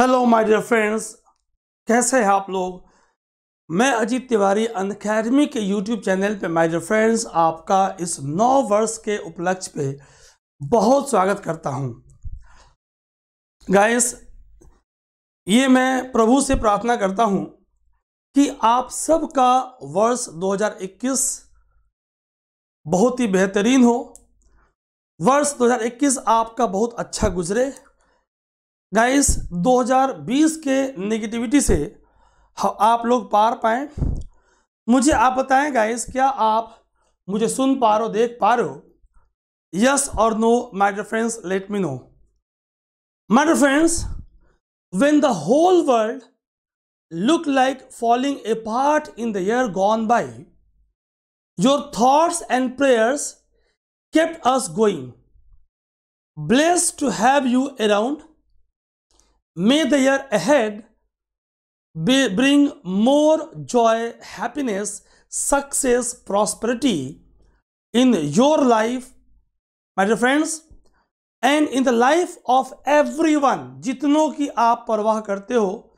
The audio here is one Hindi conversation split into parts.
हेलो माय डियर फ्रेंड्स कैसे हैं आप लोग मैं अजीत तिवारी अनकेडमी के यूट्यूब चैनल पे माय डियर फ्रेंड्स आपका इस नौ वर्ष के उपलक्ष्य पे बहुत स्वागत करता हूं गाइस ये मैं प्रभु से प्रार्थना करता हूं कि आप सबका वर्ष 2021 बहुत ही बेहतरीन हो वर्ष 2021 आपका बहुत अच्छा गुजरे गाइस 2020 के नेगेटिविटी से आप लोग पार पाएँ मुझे आप बताएं गाइस क्या आप मुझे सुन पा रहे हो देख पा रहे हो यस और no my dear friends let me know my dear friends when the whole world look like falling apart in the year gone by your thoughts and prayers kept us going blessed to have you around May the year ahead bring more joy, happiness, success, prosperity in your life, my dear friends, and in the life of everyone. Jitno ki aap parvah karte ho,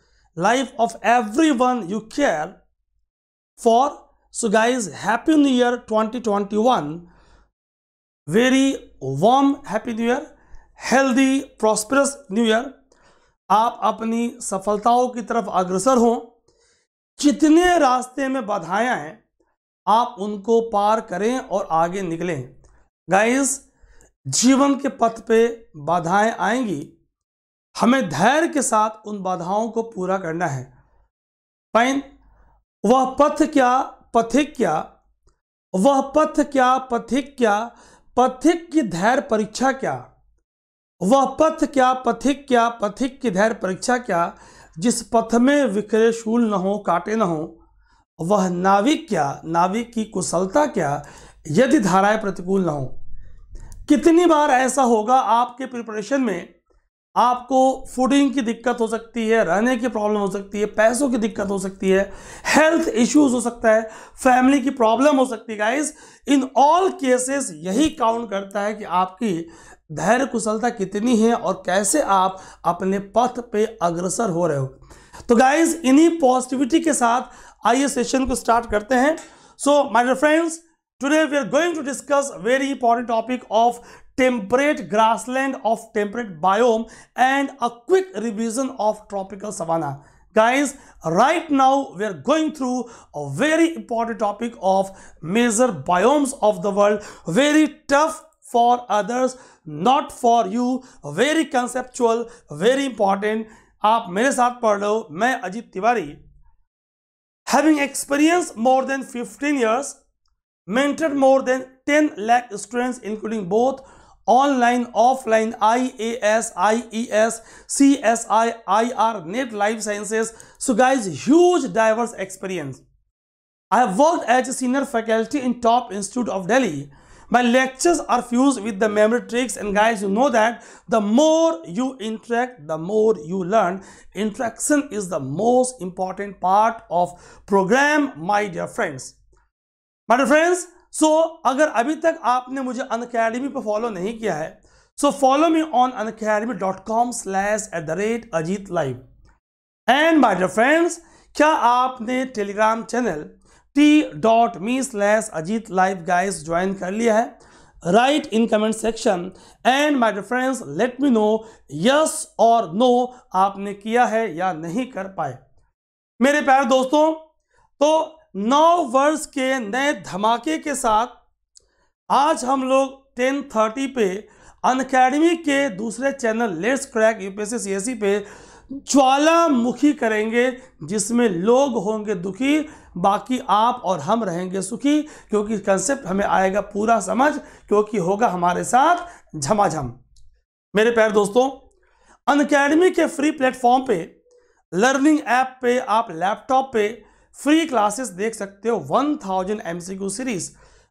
life of everyone you care for. So guys, Happy New Year 2021. Very warm Happy New Year. Healthy, prosperous New Year. आप अपनी सफलताओं की तरफ अग्रसर हों जितने रास्ते में बाधाएं हैं आप उनको पार करें और आगे निकलें गाइस जीवन के पथ पे बाधाएं आएंगी हमें धैर्य के साथ उन बाधाओं को पूरा करना है पाइन वह पथ क्या पथिक क्या वह पथ क्या पथिक क्या पथिक की धैर्य परीक्षा क्या वह पथ क्या पथिक क्या पथिक की धैर्य परीक्षा क्या जिस पथ में विखरे शूल न हो काटे न हो वह नाविक क्या नाविक की कुशलता क्या यदि धाराएं प्रतिकूल न हो कितनी बार ऐसा होगा आपके प्रिपरेशन में आपको फूडिंग की दिक्कत हो सकती है रहने की प्रॉब्लम हो सकती है पैसों की दिक्कत हो सकती है हेल्थ इश्यूज हो सकता है फैमिली की प्रॉब्लम हो सकती है गाइस इन ऑल केसेस यही काउंट करता है कि आपकी धैर्य कुशलता कितनी है और कैसे आप अपने पथ पे अग्रसर हो रहे हो तो गाइज इन्हीं पॉजिटिविटी के साथ आइए सेशन को स्टार्ट करते हैं so my dear friends today we are going to discuss very important topic of temperate grassland of temperate biome and a quick revision of tropical savanna guys right now we are going through a very important topic of major biomes of the world very tough for others not for you very conceptual very important आप मेरे साथ पढ़ रहे having experienced more than 15 years mentored more than 10 lakh students including both online offline ias ies csi ir net life sciences so guys huge diverse experience i have worked as a senior faculty in top institute of delhi my lectures are fused with the memory tricks and guys you know that the more you interact the more you learn. Interaction is the most important part of program my dear friends. My dear friends so, अगर अभी तक आपने मुझे अनकेडमी पर फॉलो नहीं किया है so follow me on Unacademy dot com slash at the rate Ajit live and my dear friends Telegram channel? T dot me slash Ajit live guys join कर लिया है right in comment section and my dear friends let me know yes और नो आपने किया है या नहीं कर पाए मेरे प्यारे दोस्तों तो नौ वर्ष के नए धमाके के साथ आज हम लोग 10:30 पे अनकेडमी के दूसरे channel let's crack UPSC CSC पे ज्वालामुखी करेंगे जिसमें लोग होंगे दुखी बाकी आप और हम रहेंगे सुखी क्योंकि कंसेप्ट हमें आएगा पूरा समझ क्योंकि होगा हमारे साथ झमाझम मेरे प्यार दोस्तों अनकेडमी के फ्री प्लेटफॉर्म पे लर्निंग ऐप पे आप लैपटॉप पे फ्री क्लासेस देख सकते हो 1000 thousand M series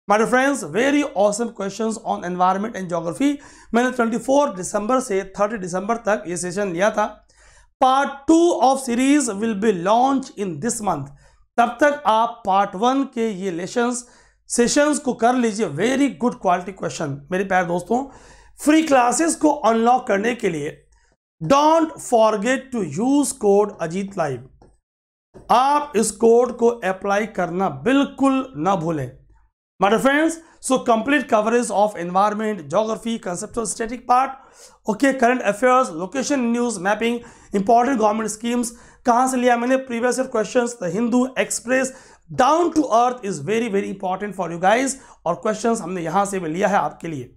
my friends very awesome questions on environment and geography मैंने 24 दिसंबर से 30 दिसंबर तक ये सेशन लिया था part two of series will be launch in this month तब तक आप पार्ट वन के ये लेशंस सेशंस को कर लीजिए वेरी गुड क्वालिटी क्वेश्चन मेरे प्यार दोस्तों फ्री क्लासेस को अनलॉक करने के लिए don't forget to use code Ajit live आप इस कोड को अप्लाई करना बिल्कुल ना भूलें my friends so complete coverage of environment geography conceptual static part okay current affairs location news mapping important government schemes कहाँ से लिया मैंने previous year question the Hindu express down to earth is very very important for you guys और क्वेश्चन हमने यहाँ से भी लिया है आपके लिए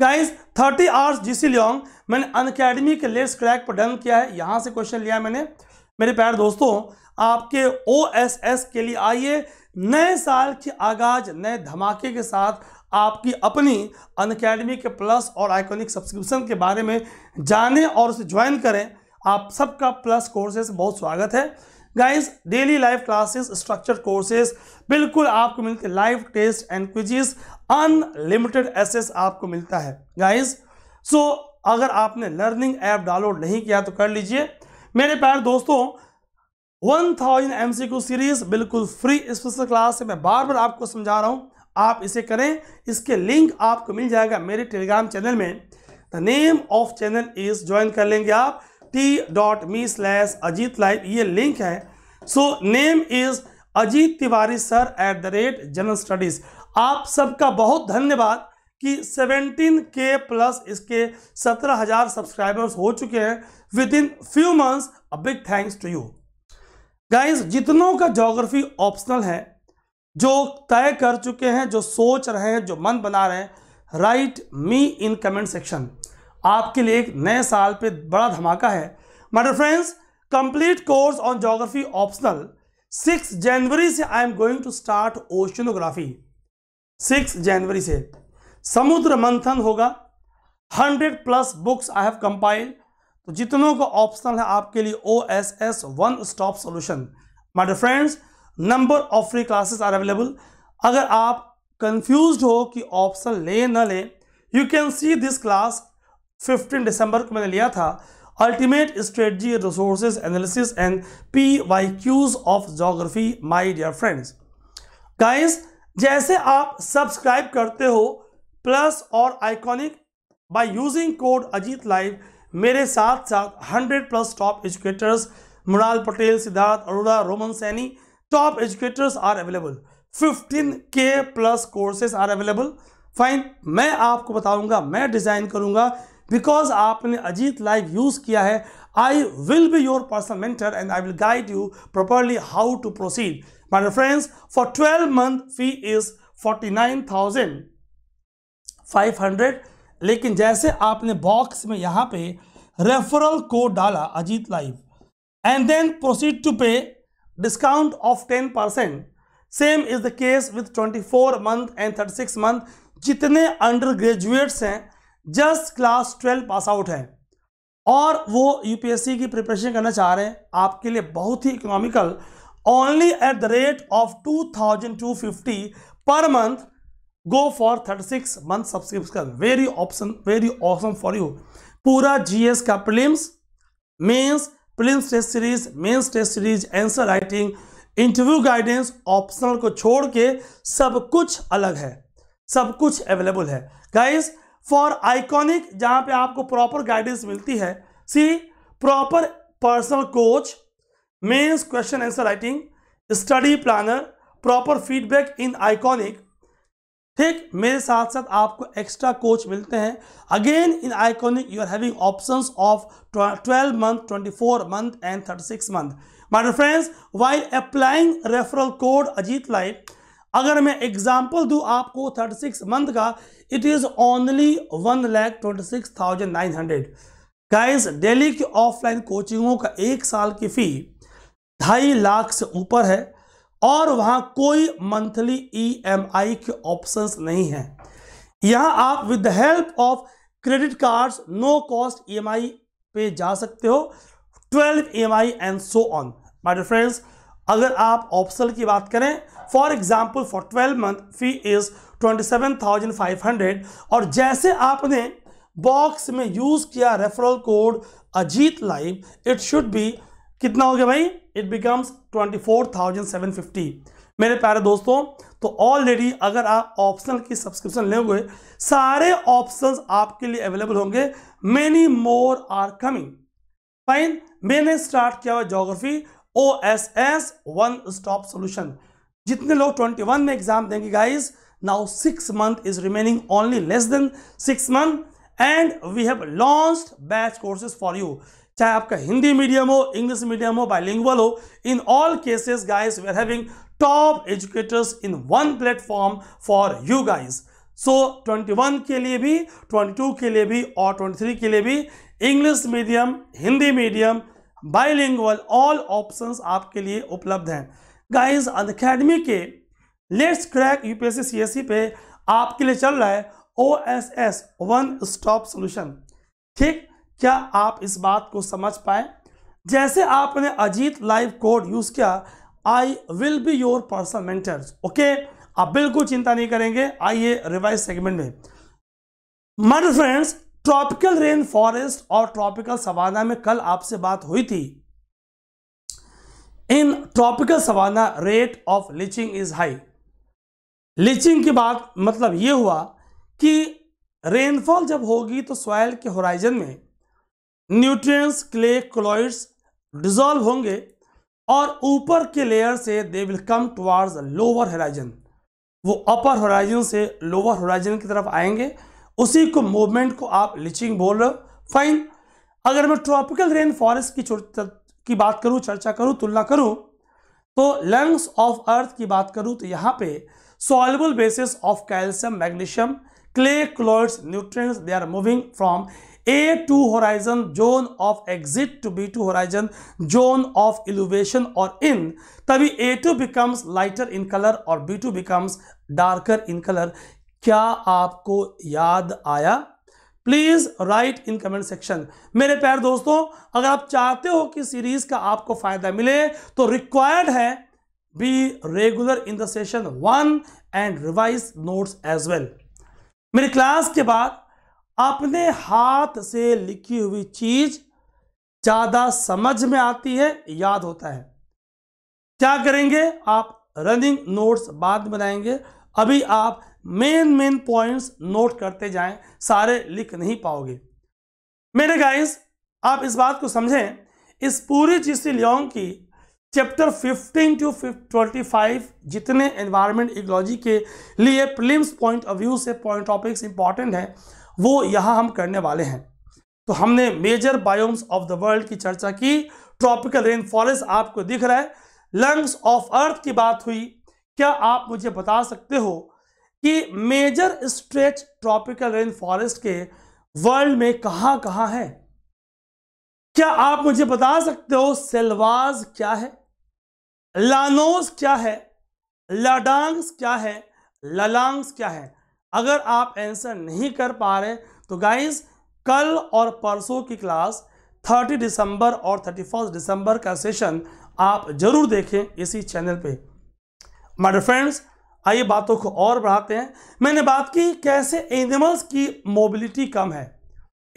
गाइज 30 आवर्स जीसी लियोंग मैंने अनकेडमी के लेट्स क्रैक पर डन किया है यहाँ से क्वेश्चन लिया है मैंने मेरे प्यार दोस्तों आपके ओ एस एस के लिए आइए नए साल के आगाज नए धमाके के साथ आपकी अपनी अनकेडमी के प्लस और आइकॉनिक सब्सक्रिप्शन के बारे में जानें और उसे ज्वाइन करें आप सबका प्लस कोर्सेज बहुत स्वागत है guys daily live classes structure courses बिल्कुल आपको मिलते live test and quizzes unlimited access आपको मिलता है गाइस सो so, अगर आपने लर्निंग ऐप डाउनलोड नहीं किया तो कर लीजिए मेरे प्यार दोस्तों 1000 क्यू सीरीज बिल्कुल फ्री स्पेशल क्लास है मैं बार बार आपको समझा रहा हूँ आप इसे करें इसके लिंक आपको मिल जाएगा मेरे टेलीग्राम चैनल में the name of channel is join कर लेंगे आप T dot me slash Ajit live ये लिंक है so name is Ajit Tiwari sir at the rate general studies आप सबका बहुत धन्यवाद कि 17 के प्लस इसके 17,000 सब्सक्राइबर्स हो चुके हैं within few months a big thanks to you guys जितनों का जोग्राफी ऑप्शनल है जो तय कर चुके हैं जो सोच रहे हैं जो मन बना रहे हैं write me in comment section आपके लिए एक नए साल पे बड़ा धमाका है my dear friends complete course on geography optional six जनवरी से I am going to start oceanography six जनवरी से समुद्र मंथन होगा hundred plus books I have compile तो जितनों का ऑप्शनल है आपके लिए O S S one stop solution my dear friends number of free classes are available अगर आप कंफ्यूज हो कि ऑप्शन लें ना लें you can see this class 15 दिसंबर को मैंने लिया था ultimate strategy resources analysis and P Y Qs of geography my dear friends guys जैसे आप सब्सक्राइब करते हो प्लस और iconic by using code Ajit live मेरे साथ साथ 100 plus top educators Mrinal Patel Siddharth Arora Roman Saini top educators are available 15 के plus courses are available fine मैं आपको बताऊंगा मैं डिज़ाइन करूंगा बिकॉज आपने अजीत लाइव यूज़ किया है I will be your personal mentor and I will guide you properly how to proceed my friends for twelve month fee is forty nine thousand five hundred लेकिन जैसे आपने बॉक्स में यहाँ पे रेफरल कोड डाला Ajit live and then proceed to pay discount of ten percent same is the case with twenty four month and thirty six month जितने अंडर ग्रेजुएट्स हैं just class twelve pass out है और वो यूपीएससी की प्रिपरेशन करना चाह रहे हैं आपके लिए बहुत ही economical only at the rate of two thousand two fifty per month go for thirty six month subscription very option very option for you पूरा जीएस का prelims mains prelims test series mains test series answer writing interview guidance optional को छोड़ के सब कुछ अलग है सब कुछ अवेलेबल है गाइज फॉर आइकॉनिक जहां पे आपको प्रॉपर गाइडेंस मिलती है see proper personal coach mains question answer writing study planner proper feedback in iconic ठीक मेरे साथ साथ आपको एक्स्ट्रा कोच मिलते हैं again in iconic you are having options of 12 month 24 month and 36 month my dear friends while applying referral code Ajit live अगर मैं एग्जाम्पल दूँ आपको थर्टी सिक्स मंथ का it is only one lakh twenty six thousand nine hundred guys daily की ऑफलाइन कोचिंगों का एक साल की फ़ी ढाई लाख से ऊपर है और वहाँ कोई मंथली ईएमआई e के ऑप्शंस नहीं हैं यहाँ आप with the help of credit cards no cost EMI पे जा सकते हो 12 EMI and so on my dear friends अगर आप ऑप्शनल की बात करें for example for twelve month fee is twenty seven thousand five hundred और जैसे आपने बॉक्स में यूज किया referral code Ajit live it should be कितना हो गया भाई it becomes twenty four thousand seven fifty मेरे प्यारे दोस्तों तो ऑलरेडी अगर आप ऑप्शनल की सब्सक्रिप्शन लेंगे सारे ऑप्शंस आपके लिए अवेलेबल होंगे many more are coming fine मैंने स्टार्ट किया हुआ geography O S S one stop solution जितने लोग 21 में एग्जाम देंगे guys now six month is remaining only less than six month and we have launch batch courses for you चाहे आपका हिंदी मीडियम हो इंग्लिश मीडियम हो बाइलिंगुअल हो in all cases guys we are having top educators in one platform for you guys so 21 के लिए भी 22 के लिए भी और 23 के लिए भी English medium Hindi medium bilingual all options आपके लिए उपलब्ध हैं गाइस अकेडमी के लेट्स क्रैक यूपीएससी सीएससी पे आपके लिए चल रहा है ओएसएस वन स्टॉप सॉल्यूशन ठीक क्या आप इस बात को समझ पाए जैसे आपने अजीत लाइव कोड यूज किया I will be your personal mentors okay आप बिल्कुल चिंता नहीं करेंगे आइए रिवाइज सेगमेंट में my friends tropical rain forest और ट्रॉपिकल सवाना में कल आपसे बात हुई थी इन tropical savanna rate of leaching is high leaching की बात मतलब ये हुआ कि रेनफॉल जब होगी तो सॉयल के होराइजन में न्यूट्रिएंट्स क्ले क्लोइड्स डिजॉल्व होंगे और ऊपर के लेयर से they will come towards lower horizon वो अपर होराइजन से लोअर होराइजन की तरफ आएंगे उसी को मूवमेंट को आप लिचिंग बोल रहे हो फाइन अगर मैं ट्रॉपिकल रेन फॉरेस्ट की की बात करूं चर्चा करूं तुलना करूं तो लंग्स ऑफ अर्थ की बात करूं तो यहां पे soluble bases of calcium magnesium clay colloids nutrients they are moving from A two horizon zone of exit to B two horizon zone of illuviation और इन तभी A two becomes lighter in colour और B two becomes darker in colour क्या आपको याद आया please write in comment section मेरे प्यार दोस्तों अगर आप चाहते हो कि सीरीज़ का आपको फ़ायदा मिले तो रिक्वायर्ड है be regular in the session one and revise notes as well मेरी क्लास के बाद अपने हाथ से लिखी हुई चीज़ ज़्यादा समझ में आती है याद होता है क्या करेंगे आप रनिंग नोट्स बाद बनाएंगे अभी आप मेन मेन पॉइंट्स नोट करते जाएं सारे लिख नहीं पाओगे मेरे गाइस आप इस बात को समझें इस पूरी चीसी लियोंग की चैप्टर 15 टू 25 जितने एनवायरनमेंट इकोलॉजी के लिए प्लिम्स पॉइंट ऑफ व्यू से पॉइंट टॉपिक्स इंपॉर्टेंट हैं वो यहाँ हम करने वाले हैं तो हमने major biomes of the world की चर्चा की ट्रॉपिकल रेन फॉरेस्ट आपको दिख रहा है लंग्स ऑफ अर्थ की बात हुई क्या आप मुझे बता सकते हो कि major stretch tropical rain forest के वर्ल्ड में कहां कहां है क्या आप मुझे बता सकते हो सेलवाज क्या है लानोस क्या है लडांग्स क्या है ललांग्स क्या है अगर आप आंसर नहीं कर पा रहे तो गाइज कल और परसों की क्लास 30 दिसंबर और 31 दिसंबर का सेशन आप जरूर देखें इसी चैनल पे माय फ्रेंड्स आइए बातों को और बढ़ाते हैं मैंने बात की कैसे एनिमल्स की मोबिलिटी कम है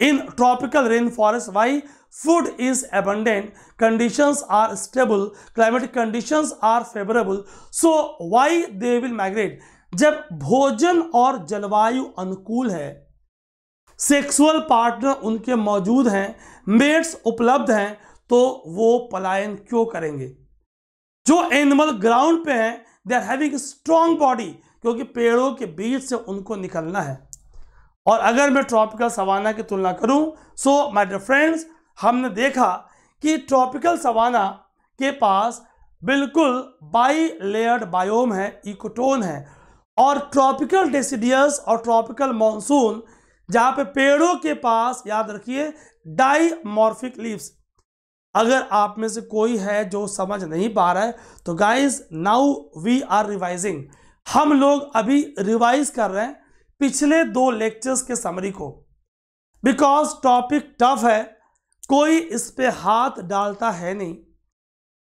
in tropical rain forest why food is abundant condition are stable climatic condition are favourable so why they will migrate जब भोजन और जलवायु अनुकूल है सेक्सुअल पार्टनर उनके मौजूद हैं मेट्स उपलब्ध हैं तो वो पलायन क्यों करेंगे जो एनिमल ग्राउंड पे हैं they are having strong body क्योंकि पेड़ों के बीच से उनको निकलना है और अगर मैं ट्रॉपिकल सवाना की तुलना करूं सो माय डियर फ्रेंड्स हमने देखा कि ट्रॉपिकल सवाना के पास बिल्कुल बाई लेयर्ड बायोम है इकोटोन है और ट्रॉपिकल डेसिडियस और ट्रॉपिकल मानसून जहाँ पे पेड़ों के पास याद रखिए डाई मॉर्फिक लीव्स अगर आप में से कोई है जो समझ नहीं पा रहा है तो guys now we are revising हम लोग अभी रिवाइज कर रहे हैं पिछले दो लेक्चर्स के समरी को बिकॉज टॉपिक टफ है कोई इस पे हाथ डालता है नहीं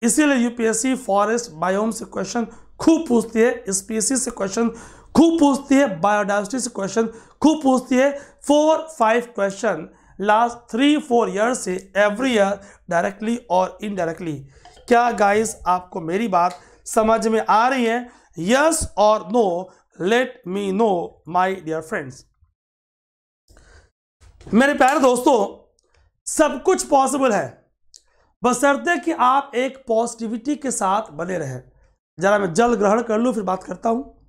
इसीलिए यूपीएससी फॉरेस्ट बायोम से क्वेश्चन खूब पूछती है स्पीसी से क्वेश्चन खूब पूछती है बायोडाइवर्सिटी से क्वेश्चन खूब पूछती है four five question last three four year से एवरी ईयर डायरेक्टली और इनडायरेक्टली क्या गाइस आपको मेरी बात समझ में आ रही है यस और no let me know my dear friends मेरे प्यारे दोस्तों सब कुछ पॉसिबल है बसरते कि आप एक पॉजिटिविटी के साथ बने रहें जरा मैं जल ग्रहण कर लूँ फिर बात करता हूँ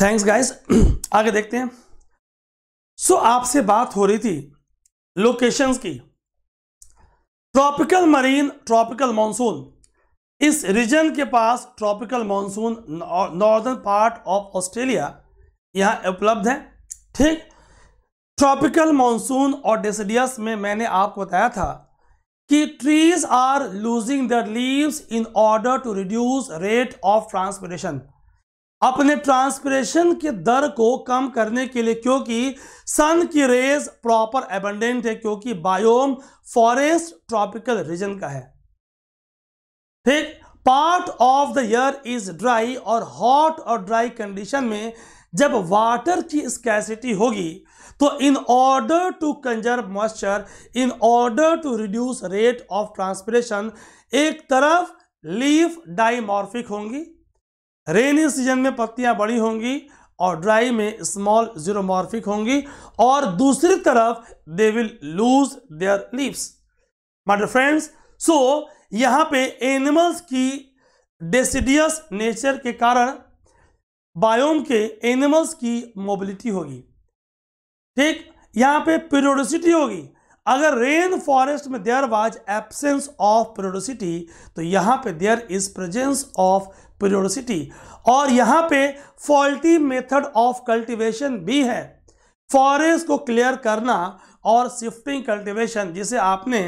थैंक्स गाइस आगे देखते हैं सो so, आपसे बात हो रही थी लोकेशंस की ट्रॉपिकल मरीन ट्रॉपिकल मानसून इस रीजन के पास tropical monsoon northern part of Australia यहां उपलब्ध है ठीक ट्रॉपिकल मानसून और डेसिडियस में मैंने आपको बताया था कि trees are losing their leaves in order to reduce rate of transportation अपने ट्रांसपरेशन के दर को कम करने के लिए क्योंकि सन की रेज प्रॉपर एबंडेंट है क्योंकि बायोम फॉरेस्ट ट्रॉपिकल रीजन का है ठीक part of the year is dry और हॉट और ड्राई कंडीशन में जब वाटर की स्कैसिटी होगी तो in order to conserve moisture in order to reduce rate of transpiration एक तरफ लीफ डाइमॉर्फिक होंगी रेनी सीजन में पत्तियां बड़ी होंगी और ड्राई में स्मॉल जीरोमॉर्फिक होंगी और दूसरी तरफ they will lose their leaves my dear friends so यहां पे एनिमल्स की डेसिडियस नेचर के कारण बायोम के एनिमल्स की मोबिलिटी होगी ठीक यहां पे पीरियोडिसिटी होगी अगर रेन फॉरेस्ट में there was absence of periodicity तो यहां पे there is presence of periodicity और यहाँ पे फॉल्टी मेथड ऑफ कल्टीवेशन भी है फॉरेस्ट को क्लियर करना और शिफ्टिंग कल्टीवेशन जिसे आपने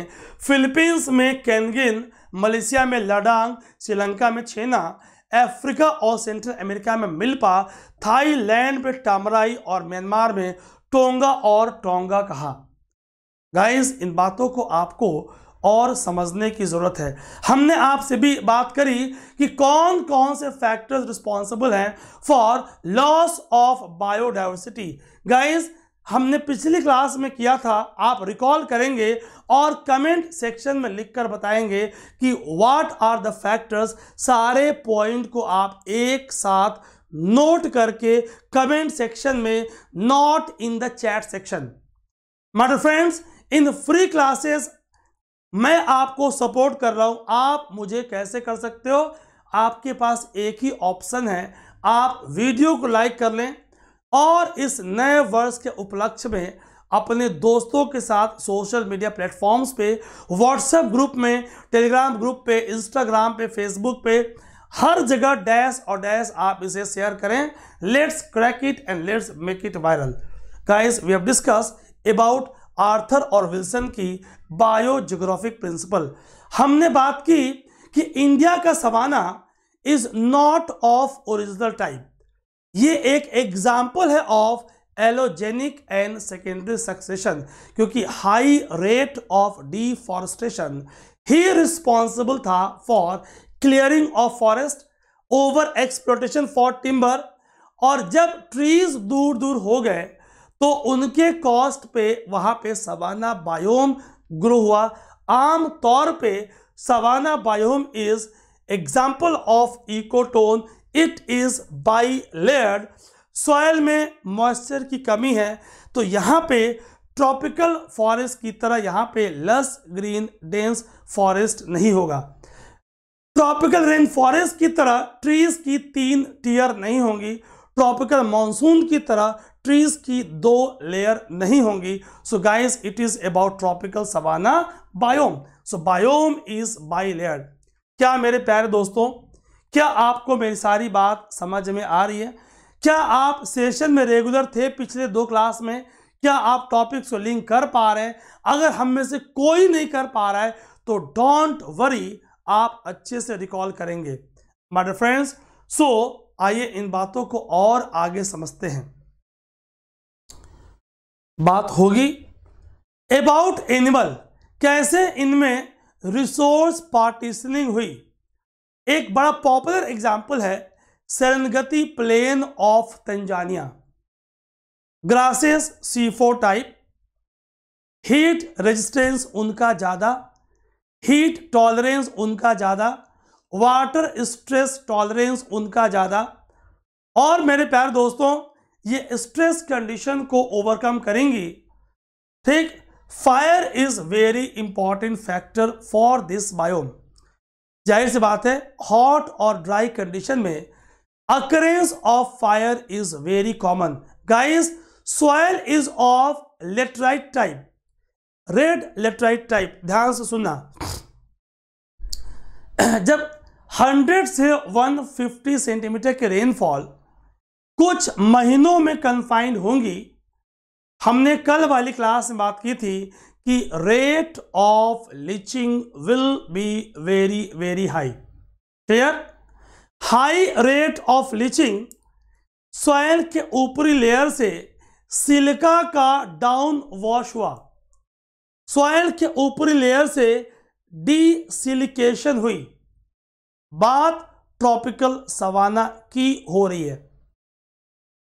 फिलीपींस में कैनगिन मलेशिया में लडांग श्रीलंका में छेना अफ्रीका और सेंट्रल अमेरिका में मिल्पा थाईलैंड में टामराई और म्यांमार में टोंगा और टोंगा कहा गाइस इन बातों को आपको और समझने की ज़रूरत है हमने आपसे भी बात करी कि कौन कौन से फैक्टर्स रिस्पॉन्सिबल हैं for loss of biodiversity guys हमने पिछली क्लास में किया था आप रिकॉल करेंगे और कमेंट सेक्शन में लिखकर बताएंगे कि व्हाट आर द फैक्टर्स सारे पॉइंट को आप एक साथ नोट करके कमेंट सेक्शन में not in the chat section my dear friends in free classes मैं आपको सपोर्ट कर रहा हूं आप मुझे कैसे कर सकते हो आपके पास एक ही ऑप्शन है आप वीडियो को लाइक कर लें और इस नए वर्ष के उपलक्ष्य में अपने दोस्तों के साथ सोशल मीडिया प्लेटफॉर्म्स पे व्हाट्सएप ग्रुप में टेलीग्राम ग्रुप पे इंस्टाग्राम पे फेसबुक पे हर जगह डैश और डैश आप इसे शेयर करें let's crack it and let's make it viral guys we have discuss about Arthur और विल्सन की बायोजोग्राफिक प्रिंसिपल हमने बात की कि इंडिया का savanna is not of original type ये एक एग्जाम्पल है of allogenic and secondary succession क्योंकि हाई रेट ऑफ डिफॉरेस्टेशन ही रिस्पॉन्सिबल था for clearing of forest over exploitation for timber और जब ट्रीज दूर दूर हो गए तो उनके कॉस्ट पे वहाँ पे सवाना बायोम ग्रो हुआ आम तौर पे savanna biome is example of ecotone it is bi layer soil में मॉइस्चर की कमी है तो यहाँ पे ट्रॉपिकल फॉरेस्ट की तरह यहाँ पे लस ग्रीन डेंस फॉरेस्ट नहीं होगा ट्रॉपिकल रेन फॉरेस्ट की तरह ट्रीज की तीन टीयर नहीं होंगी ट्रॉपिकल मानसून की तरह ट्रीज की दो लेयर नहीं होंगी so guys it is about tropical savanna biome so biome is bi layer क्या मेरे प्यारे दोस्तों क्या आपको मेरी सारी बात समझ में आ रही है क्या आप सेशन में रेगुलर थे पिछले दो क्लास में क्या आप टॉपिक्स को लिंक कर पा रहे हैं अगर हम में से कोई नहीं कर पा रहा है तो डोंट वरी आप अच्छे से रिकॉल करेंगे माय फ्रेंड्स सो आइए इन बातों को और आगे समझते हैं बात होगी अबाउट एनिमल कैसे इनमें रिसोर्स पार्टीशनिंग हुई एक बड़ा पॉपुलर एग्जाम्पल है Serengeti plain of Tanzania grasses C four type heat resistance उनका ज़्यादा हीट टॉलरेंस उनका ज़्यादा वाटर स्ट्रेस टॉलरेंस उनका ज़्यादा और मेरे प्यार दोस्तों ये स्ट्रेस कंडीशन को ओवरकम करेंगी ठीक fire is very important factor for this biome जाहिर सी बात है हॉट और ड्राई कंडीशन में occurrence of fire is very common guys soil is of laterite type red laterite type ध्यान से सुनना जब 100 से 150 सेंटीमीटर के रेनफॉल कुछ महीनों में कन्फाइंड होंगी हमने कल वाली क्लास में बात की थी कि rate of leaching will be very very high clear high rate of leaching soil के ऊपरी लेयर से सिलिका का डाउन वॉश हुआ सोयल के ऊपरी लेयर से डी सिलिकेशन हुई बात ट्रॉपिकल सवाना की हो रही है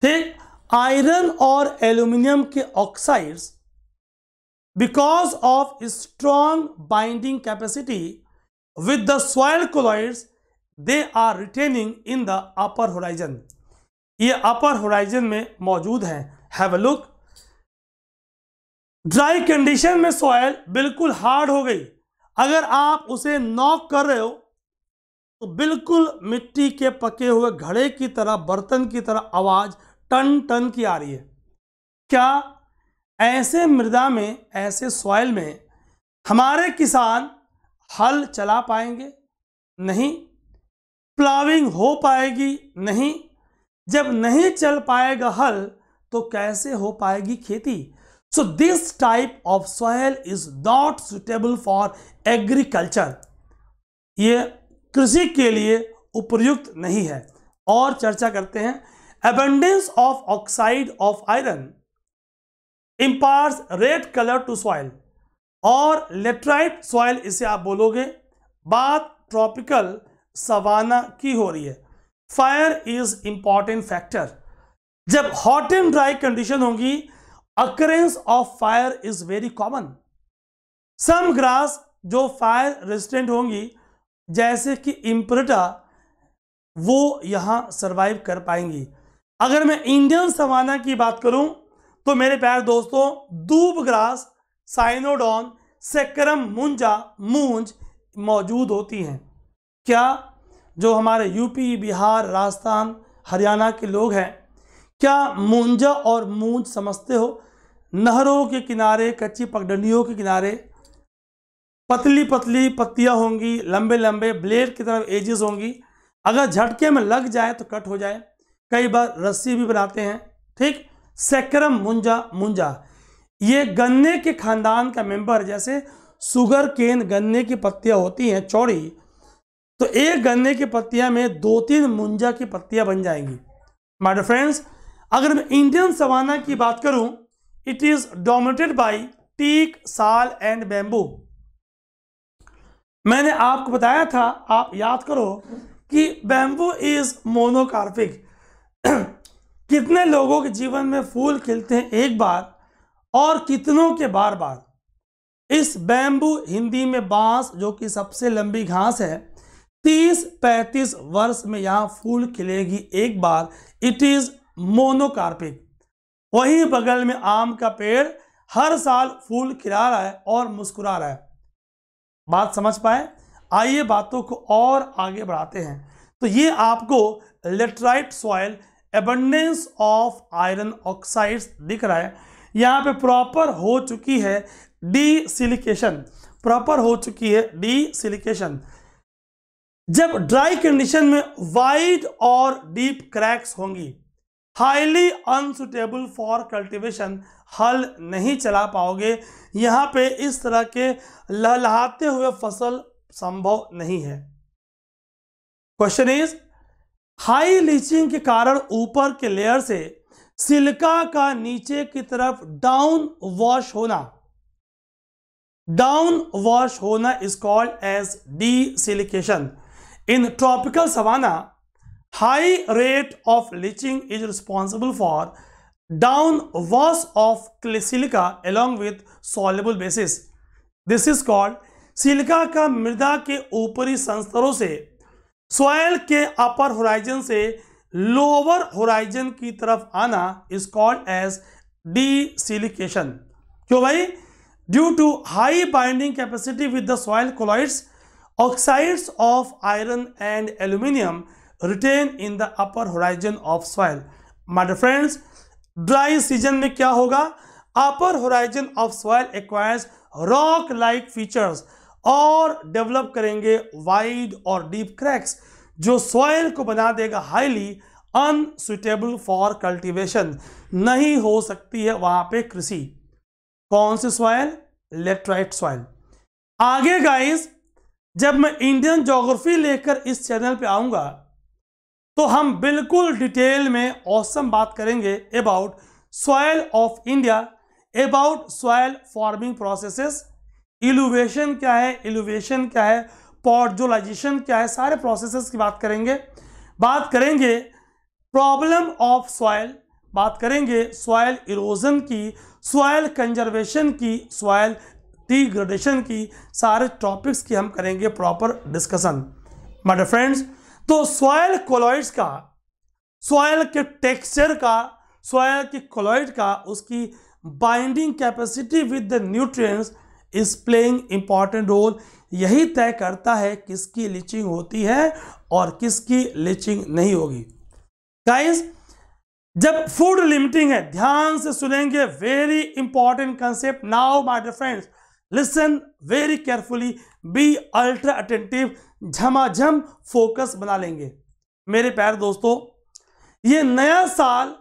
ठीक आयरन और एल्यूमिनियम के oxides because of strong binding capacity with the soil colloids they are retaining in the upper horizon ये अपर होराइजन में मौजूद है have a look dry condition में सॉयल बिल्कुल हार्ड हो गई अगर आप उसे नॉक कर रहे हो तो बिल्कुल मिट्टी के पके हुए घड़े की तरह बर्तन की तरह आवाज़ टन टन की आ रही है क्या ऐसे मृदा में ऐसे सॉइल में हमारे किसान हल चला पाएंगे नहीं प्लाविंग हो पाएगी नहीं जब नहीं चल पाएगा हल तो कैसे हो पाएगी खेती so this type of soil is not suitable for agriculture ये कृषि के लिए उपयुक्त नहीं है और चर्चा करते हैं abundance of oxide of iron imparts red colour to soil और लेट्राइट सॉइल इसे आप बोलोगे बात ट्रॉपिकल सवाना की हो रही है फायर इज इंपॉर्टेंट फैक्टर जब हॉट एंड ड्राई कंडीशन होंगी occurrence of fire is very common some grass जो फायर रेजिस्टेंट होंगी जैसे कि इम्प्रटा वो यहां सर्वाइव कर पाएंगी अगर मैं इंडियन सवाना की बात करूं तो मेरे प्यार दोस्तों दूब ग्रास साइनोडॉन सेक्रम मुंजा मूंज मौजूद होती हैं क्या जो हमारे यूपी बिहार राजस्थान हरियाणा के लोग हैं क्या मुंजा और मूंज समझते हो नहरों के किनारे कच्ची पगडंडियों के किनारे पतली पतली पत्तियां होंगी लंबे लंबे ब्लेड की तरफ एजेस होंगी अगर झटके में लग जाए तो कट हो जाए कई बार रस्सी भी बनाते हैं ठीक सेक्रम मुंजा मुंजा ये गन्ने के खानदान का मेंबर जैसे सुगर केन गन्ने की पत्तियां होती हैं चौड़ी तो एक गन्ने की पत्तियां में दो तीन मुंजा की पत्तियां बन जाएंगी माइडर फ्रेंड्स अगर मैं इंडियन सवाना की बात करूं it is dominated by teak sal and bamboo मैंने आपको बताया था आप याद करो कि बेम्बू इज मोनोकार्पिक कितने लोगों के जीवन में फूल खिलते हैं एक बार और कितनों के बार बार इस बैम्बू हिंदी में बांस जो कि सबसे लंबी घास है तीस पैंतीस वर्ष में यहाँ फूल खिलेगी एक बार इट इज मोनोकार्पिक वहीं बगल में आम का पेड़ हर साल फूल खिला रहा है और मुस्कुरा रहा है बात समझ पाए आइए बातों को और आगे बढ़ाते हैं तो ये आपको laterite soil abundance of iron oxides दिख रहा है यहाँ पे प्रॉपर हो चुकी है डी सिलिकेशन प्रॉपर हो चुकी है डी सिलिकेशन जब ड्राई कंडीशन में वाइड और डीप क्रैक्स होंगी हाईली अनसुटेबल फॉर कल्टिवेशन हल नहीं चला पाओगे यहाँ पे इस तरह के लहलहाते हुए फसल संभव नहीं है क्वेश्चन इज हाई लीचिंग के कारण ऊपर के लेयर से सिल्का का नीचे की तरफ डाउन वॉश होना डाउन वॉश होना is called as desilication in tropical savanna high rate of leaching is responsible for down wash of silica along with soluble bases this is called silica का मृदा के ऊपरी संस्तरों से सोयल के अपर होराइजन से लोअर होराइजन की तरफ आना is called as desilication क्यों भाई due to high binding capacity with the soil colloids oxides of iron and aluminium retain in the upper horizon of soil my dear friends dry season में क्या होगा upper horizon of soil acquires rock like features और डेवलप करेंगे वाइड और डीप क्रैक्स जो सॉयल को बना देगा हाईली अनसुटेबल फॉर कल्टीवेशन नहीं हो सकती है वहां पे कृषि कौन सी सॉयल लेट्राइट सॉयल आगे गाइस जब मैं इंडियन जोग्राफी लेकर इस चैनल पे आऊंगा तो हम बिल्कुल डिटेल में औसम बात करेंगे about soil of India about soil forming processes eluviation क्या है इलुवेशन क्या है पॉडजोलाइजेशन क्या है सारे प्रोसेसेस की बात करेंगे बात करेंगे प्रॉब्लम ऑफ सॉयल बात करेंगे सॉयल इरोजन की सॉयल कंजर्वेशन की सॉयल डिग्रेडेशन की सारे टॉपिक्स की हम करेंगे प्रॉपर डिस्कशन माय फ्रेंड्स तो सॉयल कोलॉइड्स का सॉयल के टेक्सचर का सॉयल के कोलॉइड का उसकी binding capacity with the nutrients is playing important role यही तय करता है किसकी लिचिंग होती है और किसकी लीचिंग नहीं होगी गाइस जब फूड लिमिटिंग है ध्यान से सुनेंगे very important concept now my dear friends listen very carefully be ultra attentive झमाझम फोकस बना लेंगे मेरे प्यारे दोस्तों ये नया साल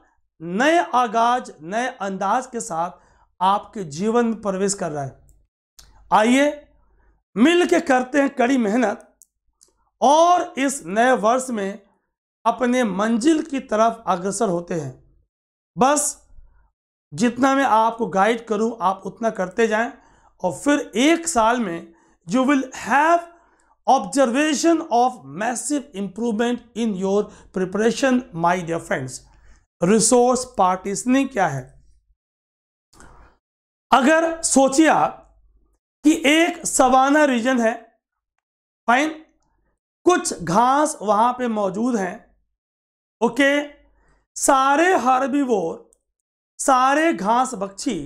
नए आगाज नए अंदाज के साथ आपके जीवन में प्रवेश कर रहा है आइए मिल के करते हैं कड़ी मेहनत और इस नए वर्ष में अपने मंजिल की तरफ अग्रसर होते हैं बस जितना मैं आपको गाइड करूं आप उतना करते जाएं और फिर एक साल में you will have observation of massive improvement in your preparation my dear friends resource partitioning क्या है अगर सोचिए आप कि एक सवाना रीजन है फाइन कुछ घास वहां पे मौजूद हैं ओके सारे हर्बीवोर सारे घास बक्षी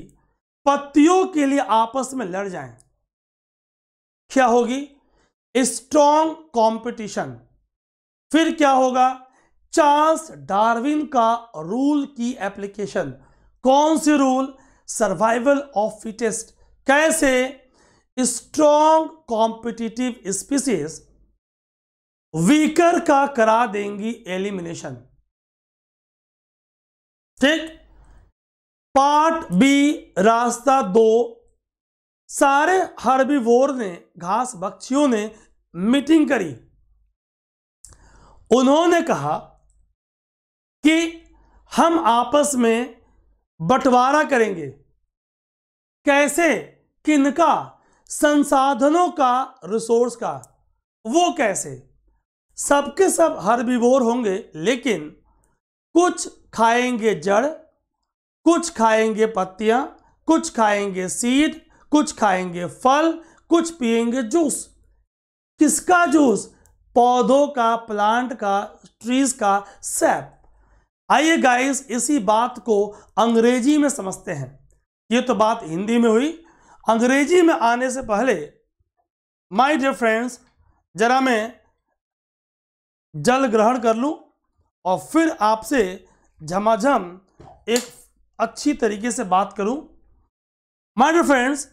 पत्तियों के लिए आपस में लड़ जाएं क्या होगी स्ट्रॉन्ग कंपटीशन फिर क्या होगा चार्ल्स डार्विन का रूल की एप्लीकेशन कौन सी रूल सर्वाइवल ऑफ फिटेस्ट कैसे स्ट्रॉन्ग कॉम्पिटिटिव स्पीसीज वीकर का करा देंगी एलिमिनेशन ठीक पार्ट बी रास्ता दो सारे हर्बीवोर ने घास बक्षियों ने मीटिंग करी उन्होंने कहा कि हम आपस में बंटवारा करेंगे कैसे किनका संसाधनों का रिसोर्स का वो कैसे सबके सब हर विभोर होंगे लेकिन कुछ खाएंगे जड़ कुछ खाएंगे पत्तियां कुछ खाएंगे सीड कुछ खाएंगे फल कुछ पिएंगे जूस किसका जूस पौधों का प्लांट का ट्रीज का सैप आइए गाइस इसी बात को अंग्रेजी में समझते हैं ये तो बात हिंदी में हुई अंग्रेजी में आने से पहले माय डियर फ्रेंड्स जरा मैं जल ग्रहण कर लूं और फिर आपसे झमाझम एक अच्छी तरीके से बात करूं my dear friends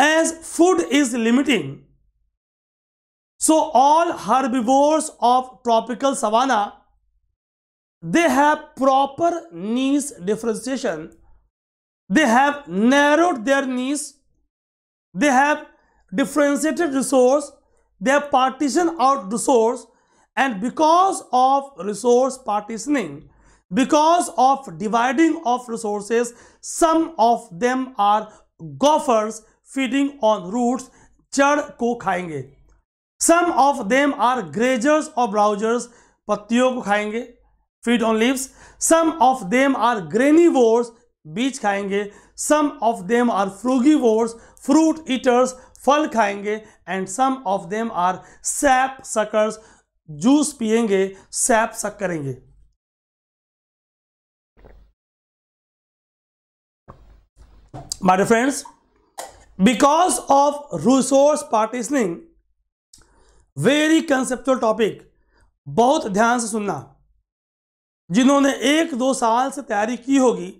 as food is limiting so all herbivores of tropical savanna they have proper niche differentiation They have narrowed their needs. They have differentiated resource. They have partitioned out resource. And because of resource partitioning, because of dividing of resources, some of them are gophers feeding on roots, जड़ ko khayenge. Some of them are grazers or browsers, पत्तियों ko khayenge, feed on leaves. Some of them are granivores. बीज खाएंगे some of them are frugivores fruit eaters फल खाएंगे and some of them are sap suckers juice पिएंगे सैप सक करेंगे my friends because of resource partitioning very conceptual topic बहुत ध्यान से सुनना जिन्होंने एक दो साल से तैयारी की होगी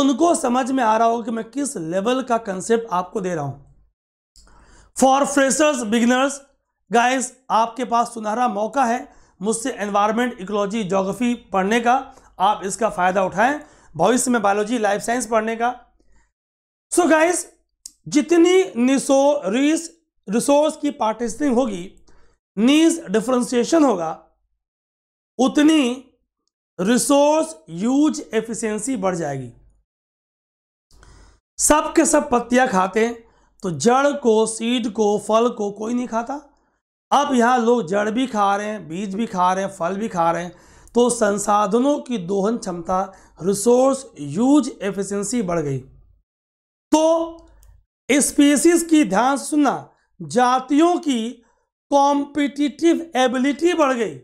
उनको समझ में आ रहा होगा कि मैं किस लेवल का कंसेप्ट आपको दे रहा हूं फॉर फ्रेशर्स बिगिनर्स गाइस आपके पास सुनहरा मौका है मुझसे एनवायरमेंट इकोलॉजी जोग्राफी पढ़ने का आप इसका फ़ायदा उठाएं भविष्य में बायोलॉजी लाइफ साइंस पढ़ने का सो so गाइस जितनी निशो रिस रिसोर्स की पार्टिसिपिंग होगी नीज डिफ्रेंसिएशन होगा उतनी रिसोर्स यूज एफिशिएंसी बढ़ जाएगी सब के सब पत्तियाँ खाते तो जड़ को सीड को फल को कोई नहीं खाता अब यहाँ लोग जड़ भी खा रहे हैं बीज भी खा रहे हैं फल भी खा रहे हैं तो संसाधनों की दोहन क्षमता रिसोर्स यूज एफिशिएंसी बढ़ गई तो स्पीसीज की ध्यान सुनना जातियों की कॉम्पिटिटिव एबिलिटी बढ़ गई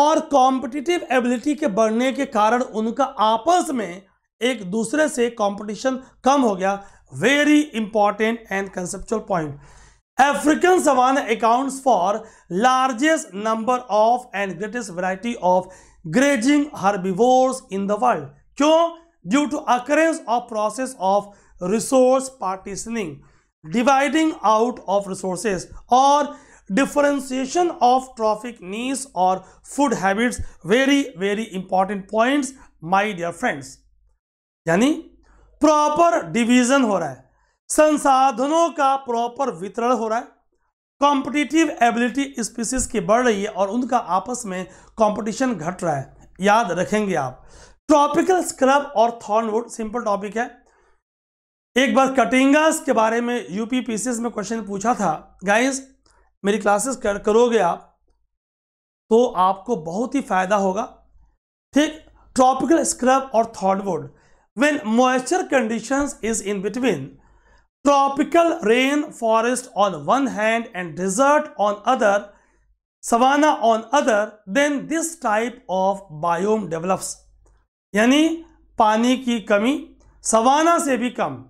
और कॉम्पिटिटिव एबिलिटी के बढ़ने के कारण उनका आपस में एक दूसरे से कंपटीशन कम हो गया very important and conceptual point African savanna accounts for largest number of and greatest variety of grazing herbivores in the world क्यों due to occurrence of process of resource partitioning dividing out of resources और डिफरेंशिएशन ऑफ ट्रॉफिक नीस और food habits very very important points my dear friends यानी प्रॉपर डिवीजन हो रहा है संसाधनों का प्रॉपर वितरण हो रहा है कॉम्पिटिटिव एबिलिटी स्पीसीज की बढ़ रही है और उनका आपस में कंपटीशन घट रहा है याद रखेंगे आप ट्रॉपिकल स्क्रब और थॉर्नवुड सिंपल टॉपिक है एक बार कटिंगस के बारे में यूपी पीसीएस में क्वेश्चन पूछा था गाइस मेरी क्लासेस कर करोगे आप तो आपको बहुत ही फायदा होगा ठीक ट्रॉपिकल स्क्रब और thornwood when moisture conditions is in between tropical rain forest on one hand and desert on other savanna on other then this type of biome develops yani pani ki kami savanna se bhi kam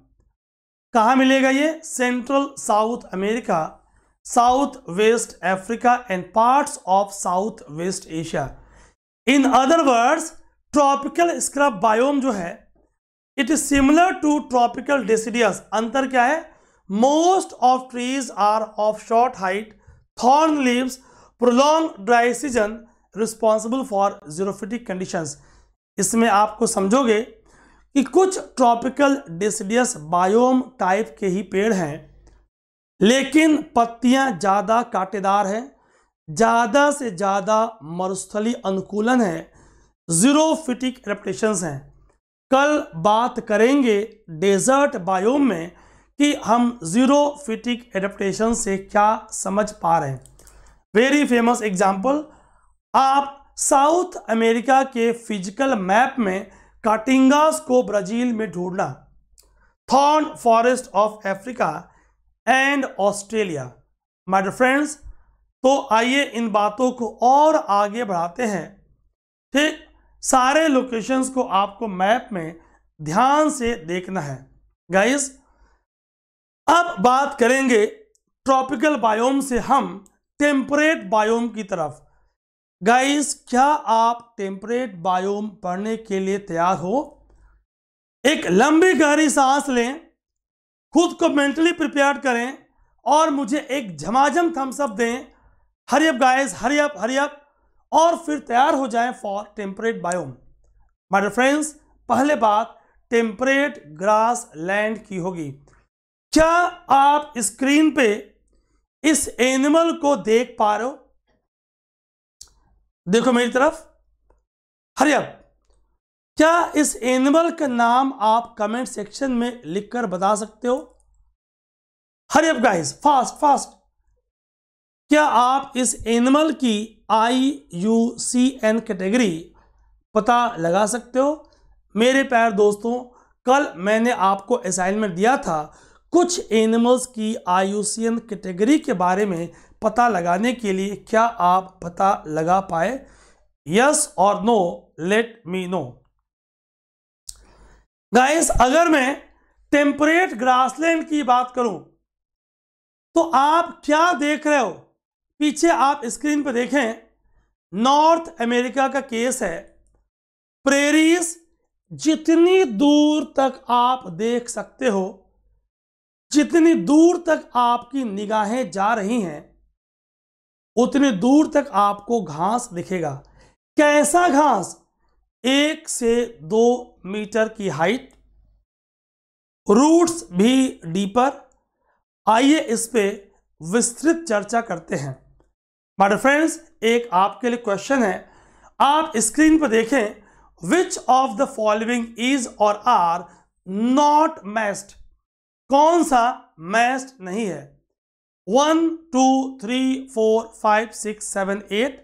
कहाँ milega ye central south america south west africa and parts of south west asia in other words tropical scrub biome जो है it is similar to tropical deciduous अंतर क्या है most of trees are of short height thorn leaves prolong dry season responsible for xerophytic conditions इसमें आपको समझोगे कि कुछ ट्रॉपिकल डेसिडियस बायोम टाइप के ही पेड़ हैं लेकिन पत्तियां ज़्यादा काटेदार हैं ज़्यादा से ज़्यादा मरुस्थली अनुकूलन है जीरोफिटिक एडप्टेशंस हैं कल बात करेंगे डेजर्ट बायोम में कि हम ज़ीरो फिटिक एडप्टेशन से क्या समझ पा रहे हैं वेरी फेमस एग्जाम्पल आप साउथ अमेरिका के फिजिकल मैप में काटिंगास को ब्राज़ील में ढूंढना thorn forest of Africa and Australia my dear friends तो आइए इन बातों को और आगे बढ़ाते हैं ठीक सारे लोकेशंस को आपको मैप में ध्यान से देखना है गाइस अब बात करेंगे ट्रॉपिकल बायोम से हम टेम्परेट बायोम की तरफ गाइस क्या आप टेम्परेट बायोम पढ़ने के लिए तैयार हो एक लंबी गहरी सांस लें खुद को मेंटली प्रिपेयर करें और मुझे एक झमाझम थम्सअप दें हरियप गाइस हरियप हरियप और फिर तैयार हो जाएं for temperate biome my dear friends पहले बात टेम्परेट ग्रास लैंड की होगी क्या आप स्क्रीन पे इस एनिमल को देख पा रहे हो देखो मेरी तरफ हरियप क्या इस एनिमल का नाम आप कमेंट सेक्शन में लिखकर बता सकते हो हरियप गाइस फास्ट फास्ट क्या आप इस एनिमल की I U C N category पता लगा सकते हो मेरे प्यार दोस्तों कल मैंने आपको असाइनमेंट दिया था कुछ एनिमल्स की I U C N category के बारे में पता लगाने के लिए क्या आप पता लगा पाए यस और no let me know guys अगर मैं टेम्परेट ग्रासलैंड की बात करूं तो आप क्या देख रहे हो पीछे आप स्क्रीन पर देखें नॉर्थ अमेरिका का केस है प्रेरीज जितनी दूर तक आप देख सकते हो जितनी दूर तक आपकी निगाहें जा रही हैं उतनी दूर तक आपको घास दिखेगा कैसा घास एक से दो मीटर की हाइट रूट्स भी डीपर आइए इस पे विस्तृत चर्चा करते हैं माय फ्रेंड्स एक आपके लिए क्वेश्चन है आप स्क्रीन पर देखें which of the following is और आर नॉट मैस्ट कौन सा मैस्ट नहीं है one two three four five six seven eight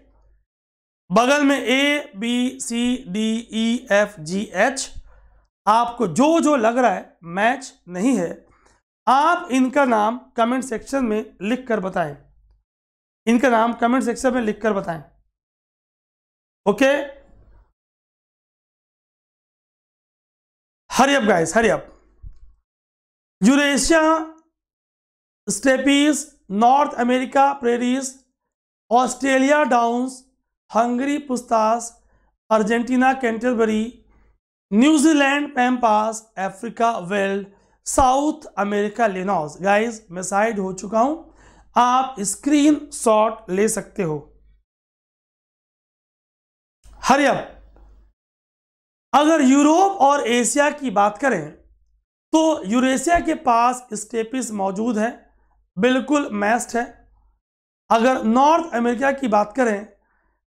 बगल में A B C D E F G H आपको जो जो लग रहा है मैच नहीं है आप इनका नाम कमेंट सेक्शन में लिख कर बताएं इनका नाम कमेंट सेक्शन में लिखकर बताएं okay hurry up guys hurry up Eurasia steppes North America prairies Australia downs Hungary pusztas Argentina Canterbury New Zealand pampas Africa veld South America llanos guys मैं साइड हो चुका हूं आप स्क्रीन शॉट ले सकते हो हरियब अगर यूरोप और एशिया की बात करें तो यूरेशिया के पास स्टेपिस मौजूद है बिल्कुल मैस्ट है अगर नॉर्थ अमेरिका की बात करें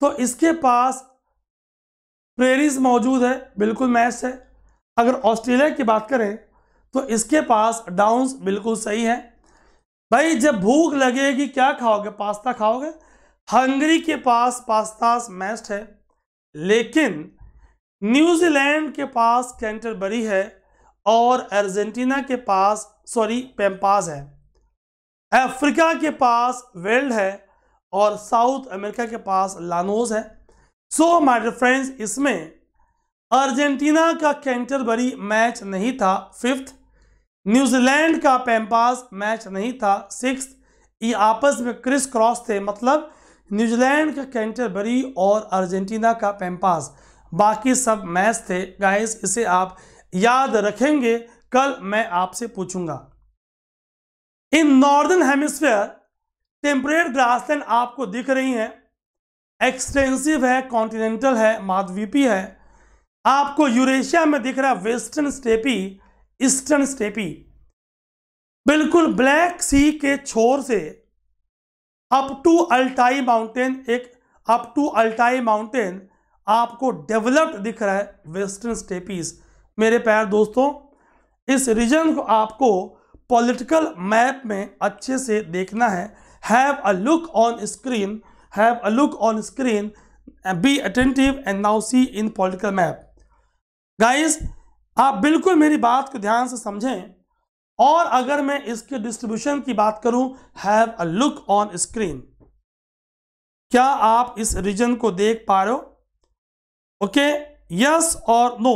तो इसके पास प्रेरिस मौजूद है बिल्कुल मैस्ट है अगर ऑस्ट्रेलिया की बात करें तो इसके पास डाउन्स बिल्कुल सही है भाई जब भूख लगेगी क्या खाओगे पास्ता खाओगे हंगरी के पास पास्ता मैस्ट है लेकिन न्यूजीलैंड के पास कैंटरबरी है और अर्जेंटीना के पास सॉरी पेम्पास है अफ्रीका के पास वेल्ड है और साउथ अमेरिका के पास लानोज है सो माइडर फ्रेंड्स इसमें अर्जेंटीना का कैंटरबरी मैच नहीं था फिफ्थ न्यूजीलैंड का पैम्पास मैच नहीं था सिक्स ये आपस में क्रिस क्रॉस थे मतलब न्यूजीलैंड का कैंटरबरी और अर्जेंटीना का पैम्पास बाकी सब मैच थे गाइस इसे आप याद रखेंगे कल मैं आपसे पूछूंगा in northern hemisphere temperate grassland आपको दिख रही हैं एक्सटेंसिव है कॉन्टिनेंटल है माधवीपी है आपको यूरेशिया में दिख रहा वेस्टर्न स्टेपी ईस्टर्न स्टेपी बिल्कुल ब्लैक सी के छोर से अप टू अल्टाई माउंटेन एक अप टू अल्टाई माउंटेन आपको डेवलप्ड दिख रहा है वेस्टर्न स्टेपीज मेरे प्यार दोस्तों इस रीजन को आपको पॉलिटिकल मैप में अच्छे से देखना है have a look on screen have a look on screen be attentive and now see in political map guys आप बिल्कुल मेरी बात को ध्यान से समझें और अगर मैं इसके डिस्ट्रीब्यूशन की बात करूं have a look on screen क्या आप इस रीजन को देख पा रहे हो ओके यस और नो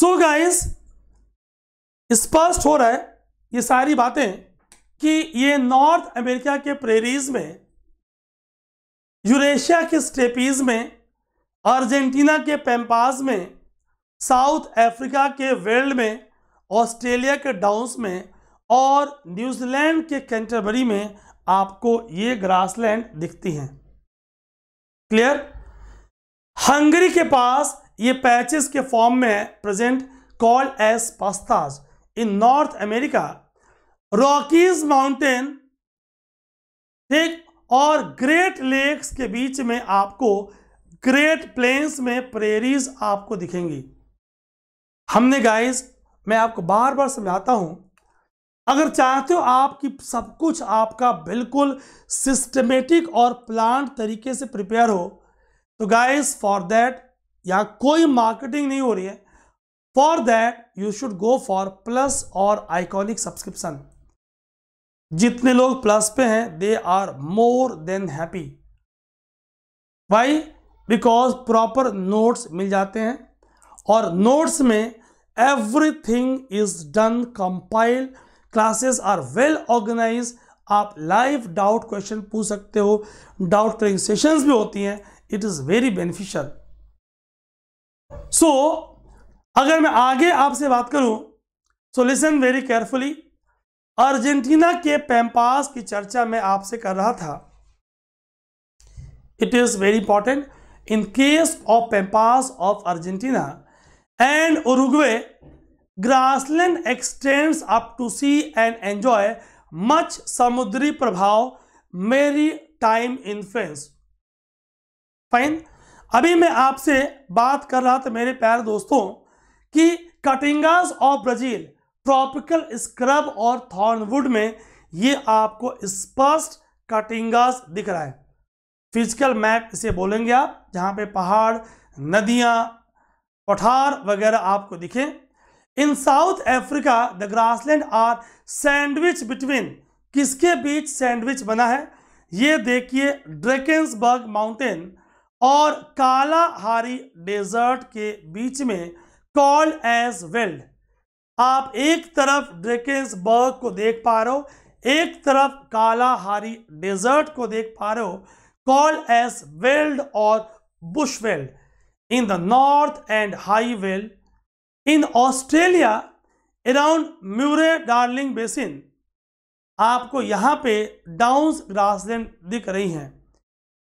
सो गाइस स्पष्ट हो रहा है ये सारी बातें कि ये नॉर्थ अमेरिका के प्रेरीज में यूरेशिया के स्टेपीज में अर्जेंटीना के पेम्पास में साउथ अफ्रीका के वेल्ड में ऑस्ट्रेलिया के डाउंस में और न्यूजीलैंड के कैंटरबरी में आपको ये ग्रासलैंड दिखती हैं क्लियर हंगरी के पास ये पैचेस के फॉर्म में present call as pusztas in North America Rockies mountain ठीक और ग्रेट लेक्स के बीच में आपको ग्रेट प्लेन्स में प्रेरीज आपको दिखेंगी हमने गाइस मैं आपको बार बार समझाता हूं अगर चाहते हो आपकी सब कुछ आपका बिल्कुल सिस्टमेटिक और प्लान तरीके से प्रिपेयर हो तो गाइस फॉर दैट यहाँ कोई मार्केटिंग नहीं हो रही है for that you should go for plus और आइकॉनिक सब्सक्रिप्शन जितने लोग प्लस पे हैं they are more than happy why because proper notes मिल जाते हैं और नोट्स में everything is done compile classes are well organise आप लाइव डाउट क्वेश्चन पूछ सकते हो डाउट क्लियरिंग सेशंस भी होती हैं it is very beneficial so अगर मैं आगे आपसे बात करूं so listen very carefully Argentina के पैम्पास की चर्चा में आपसे कर रहा था it is very important in case of pampas of Argentina and Uruguay grassland extends up to sea and enjoy much समुद्री प्रभाव मेरी टाइम इन्फ्लुएंस फाइन अभी मैं आपसे बात कर रहा था मेरे प्यारे दोस्तों कि caatingas of Brazil tropical scrub और थॉर्नवुड में ये आपको स्पष्ट कटिंगास दिख रहा है फिजिकल मैप इसे बोलेंगे आप जहाँ पे पहाड़ नदियाँ पठार वगैरह आपको दिखे in South Africa the grassland are sandwich between किसके बीच सैंडविच बना है ये देखिए ड्रेकेंसबर्ग माउंटेन और कालाहारी डेजर्ट के बीच में कॉल्ड एज वेल्ड आप एक तरफ ड्रेकेंसबर्ग को देख पा रहे हो एक तरफ कालाहारी डेजर्ट को देख पा रहे हो कॉल एस वेल्ड और bush veld in the north and high veld in Australia around Murray Darling basin आपको यहाँ पे डाउन्स ग्रासलैंड दिख रही हैं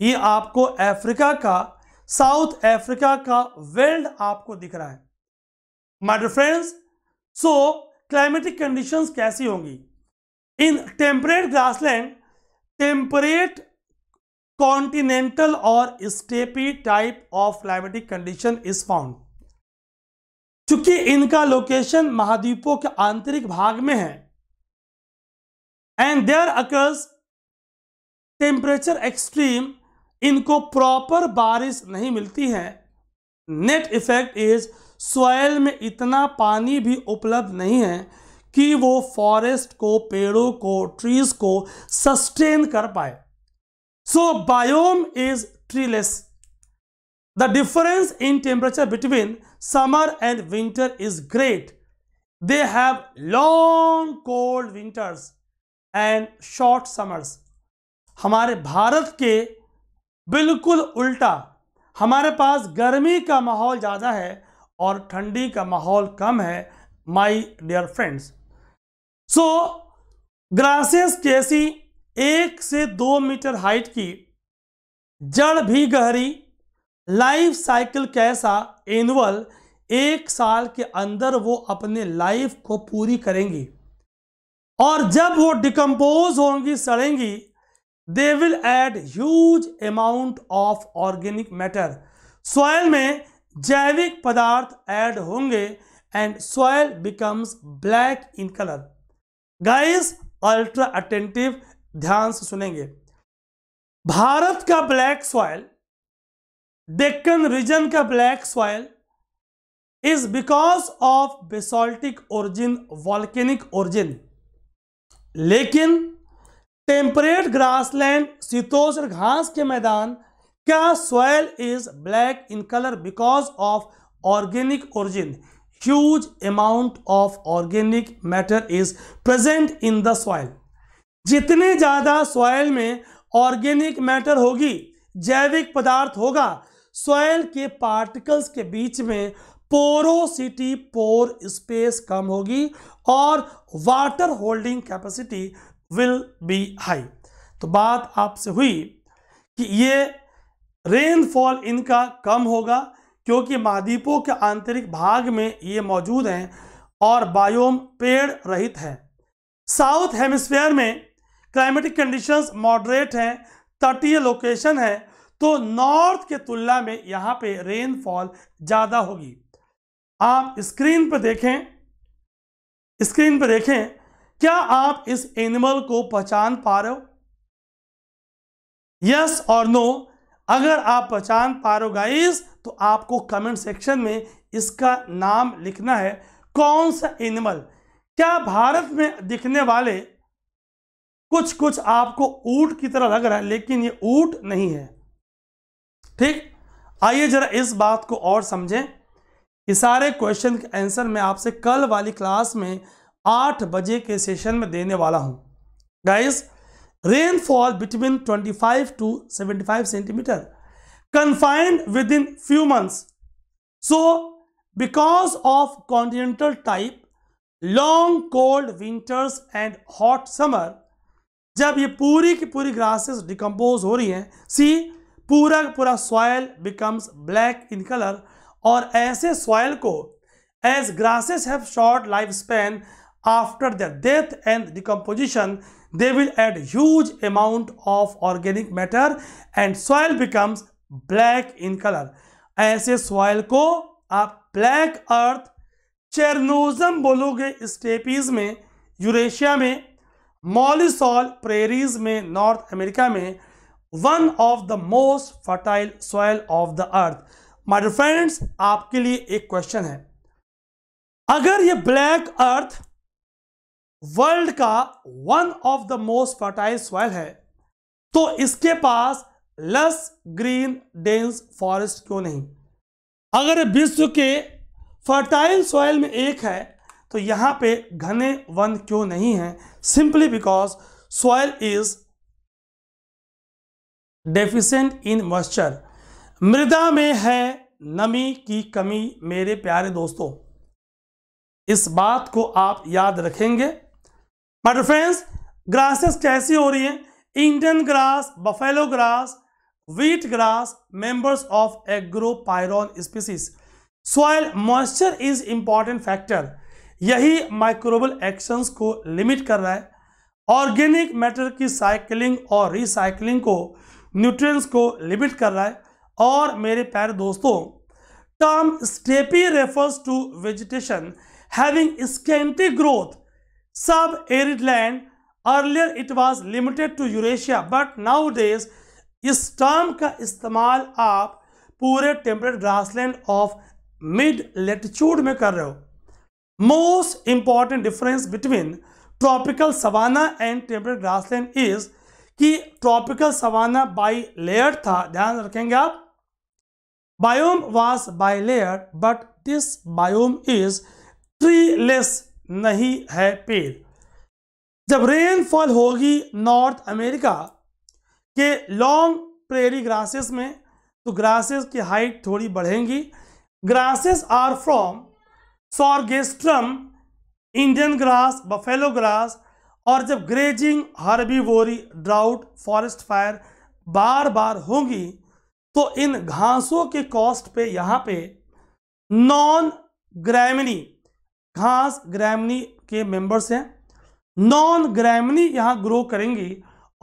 ये आपको अफ्रीका का साउथ अफ्रीका का वेल्ड आपको दिख रहा है my friends so climatic condition कैसी होंगी in temperate grassland temperate continental और steppe type of climatic condition is found चूंकि इनका लोकेशन महाद्वीपों के आंतरिक भाग में है and there occurs temperature extreme इनको प्रॉपर बारिश नहीं मिलती है नेट इफेक्ट इज सॉयल में इतना पानी भी उपलब्ध नहीं है कि वो फॉरेस्ट को पेड़ों को ट्रीज को सस्टेन कर पाए so biome is treeless the difference in temperature between summer and winter is great they have long cold winters and short summers हमारे भारत के बिल्कुल उल्टा हमारे पास गर्मी का माहौल ज़्यादा है और ठंडी का माहौल कम है my dear friends so grasses जैसी एक से दो मीटर हाइट की जड़ भी गहरी लाइफ साइकिल कैसा एनुअल एक साल के अंदर वो अपने लाइफ को पूरी करेंगी और जब वो डिकम्पोज होंगी सड़ेंगी they will add huge amount of organic matter soil में जैविक पदार्थ ऐड होंगे and soil becomes black in colour guys ultra attentive ध्यान से सुनेंगे भारत का ब्लैक सॉयल डेक्कन रीजन का black soil is because of basaltic origin volcanic origin लेकिन टेम्परेट ग्रासलैंड शीतोष्ण घास के मैदान क्या soil is black in colour because of organic origin huge amount of organic matter is present in the soil जितने ज़्यादा सॉयल में ऑर्गेनिक मैटर होगी जैविक पदार्थ होगा सॉयल के पार्टिकल्स के बीच में पोरोसिटी पोर स्पेस कम होगी और water holding capacity will be high तो बात आपसे हुई कि ये रेनफॉल इनका कम होगा क्योंकि महाद्वीपों के आंतरिक भाग में ये मौजूद हैं और बायोम पेड़ रहित हैं साउथ हेमिस्फेयर में क्लाइमेटिक कंडीशंस मॉडरेट हैं तटीय लोकेशन है तो नॉर्थ के तुलना में यहाँ पे रेनफॉल ज़्यादा होगी आप स्क्रीन पर देखें स्क्रीन पर देखें क्या आप इस एनिमल को पहचान पा रहे हो यस और नो अगर आप पहचान पा रहे हो गाइस तो आपको कमेंट सेक्शन में इसका नाम लिखना है कौन सा एनिमल क्या भारत में दिखने वाले कुछ कुछ आपको ऊट की तरह लग रहा है लेकिन ये ऊट नहीं है ठीक आइए जरा इस बात को और समझें इस सारे क्वेश्चन के आंसर मैं आपसे कल वाली क्लास में आठ बजे के सेशन में देने वाला हूं guys rainfall between 25 to 75 centimeter confined within few months so because of continental type long cold winters and hot summer जब ये पूरी की पूरी ग्रासेस डिकम्पोज हो रही हैं सी पूरा पूरा soil becomes black in colour और ऐसे सॉयल को as grasses have short life span after the death and decomposition they will add huge amount of organic matter and soil becomes black in color ऐसे सॉइल को आप ब्लैक अर्थ चेरनोजम बोलोगे स्टेपीज में यूरेशिया में मॉलिसॉल प्रेरीज में नॉर्थ अमेरिका में one of the most fertile soil of the earth my dear friends आपके लिए एक क्वेश्चन है अगर ये ब्लैक अर्थ वर्ल्ड का one of the most fertile soil है तो इसके पास लस ग्रीन डेंस फॉरेस्ट क्यों नहीं अगर विश्व के फर्टाइल सॉइल में एक है तो यहां पे घने वन क्यों नहीं है simply because soil is deficient in moisture मृदा में है नमी की कमी मेरे प्यारे दोस्तों इस बात को आप याद रखेंगे माइटर फ्रेंड्स ग्रासेस कैसी हो रही है Indian grass buffalo grass grass members of agro agropyron species soil moisture is important factor यही माइक्रोबल एक्शंस को लिमिट कर रहा है ऑर्गेनिक मैटर की साइकिलिंग और रिसाइकलिंग को न्यूट्रिएंट्स को लिमिट कर रहा है और मेरे प्यारे दोस्तों term steppe refers to vegetation having scanty growth sub-arid earlier it was limited to Eurasia but nowadays इस टर्म का इस्तेमाल आप पूरे temperate grassland of mid latitude में कर रहे हो most important difference between tropical savanna and temperate grassland is कि ट्रॉपिकल सवाना बाई लेयर था ध्यान रखेंगे आप biome was bilayer but this biome is treeless नहीं है पेड़ जब रेनफॉल होगी नॉर्थ अमेरिका के लॉन्ग प्रेरी ग्रासेस में तो ग्रासेस की हाइट थोड़ी बढ़ेंगी grasses are from sorghastrum Indian grass buffalo grass और जब grazing herbivory drought forest fire बार बार होंगी तो इन घासों के कॉस्ट पे यहाँ पे नॉन ग्रैमिनी खास ग्रामनी के मेंबर्स हैं नॉन ग्रामनी यहाँ ग्रो करेंगी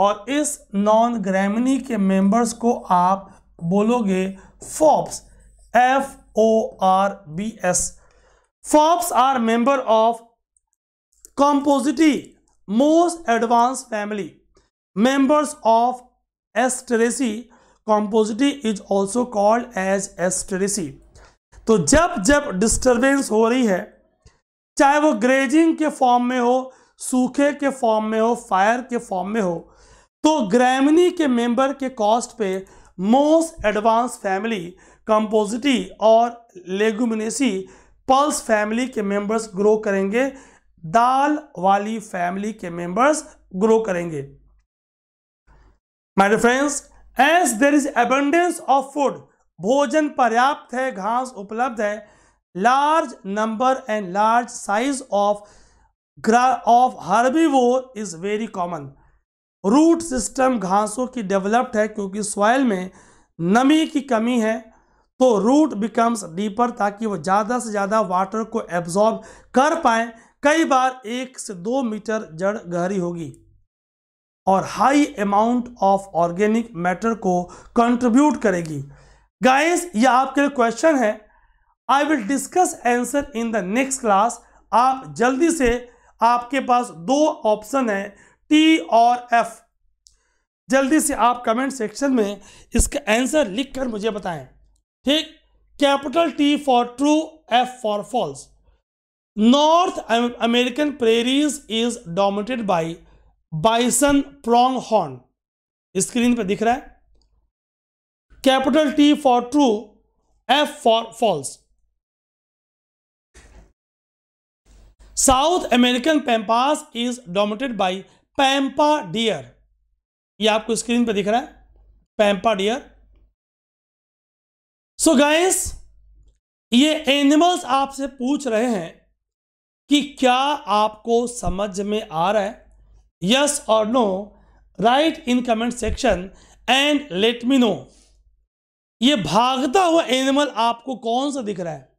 और इस नॉन ग्रामनी के मेंबर्स को आप बोलोगे forbs F O R B S forbs are member of compositae most advance family members of Asteraceae compositae is also called as Asteraceae तो जब जब डिस्टर्बेंस हो रही है चाहे वो ग्रेजिंग के फॉर्म में हो सूखे के फॉर्म में हो फायर के फॉर्म में हो तो ग्रैमनी के मेंबर के कॉस्ट पे मोस्ट एडवांस फैमिली कंपोजिटी और लेगुमिनेसी पल्स फैमिली के मेंबर्स ग्रो करेंगे दाल वाली फैमिली के मेंबर्स ग्रो करेंगे my friends as there is abundance of food भोजन पर्याप्त है घास उपलब्ध है एंड लार्ज साइज ऑफ ग्रा of of herbivore is very common root system घासों की डेवलप्ड है क्योंकि सॉयल में नमी की कमी है तो रूट बिकम्स डीपर ताकि वो ज़्यादा से ज़्यादा वाटर को एब्जॉर्ब कर पाए कई बार एक से दो मीटर जड़ गहरी होगी और high amount of organic matter को कंट्रीब्यूट करेगी गाइस ये आपके लिए क्वेश्चन है I will discuss answer in the next class आप जल्दी से आपके पास दो ऑप्शन है टी और एफ जल्दी से आप कमेंट सेक्शन में इसका आंसर लिखकर मुझे बताएं ठीक capital T for true F for false North American prairies is dominated by bison pronghorn screen पर दिख रहा है capital T for true F for false South American pampas is dominated by pampa deer ये आपको स्क्रीन पर दिख रहा है पैम्पा डियर सो गाइस ये एनिमल्स आपसे पूछ रहे हैं कि क्या आपको समझ में आ रहा है यस और no write in comment section and let me know ये भागता हुआ एनिमल आपको कौन सा दिख रहा है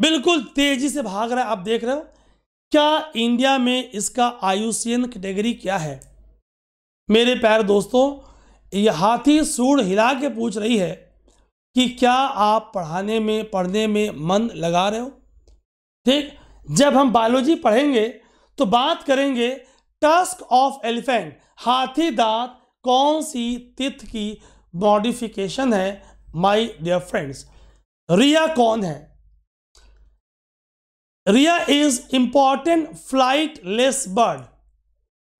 बिल्कुल तेजी से भाग रहा है आप देख रहे हो क्या इंडिया में इसका आयुषियन कैटेगरी क्या है मेरे प्यार दोस्तों ये हाथी सूढ़ हिला के पूछ रही है कि क्या आप पढ़ाने में पढ़ने में मन लगा रहे हो ठीक जब हम बायोलॉजी पढ़ेंगे तो बात करेंगे टस्क ऑफ एलिफेंट हाथी दांत कौन सी तिथ की मॉडिफिकेशन है माय डियर फ्रेंड्स रिया कौन है rhea is important flightless bird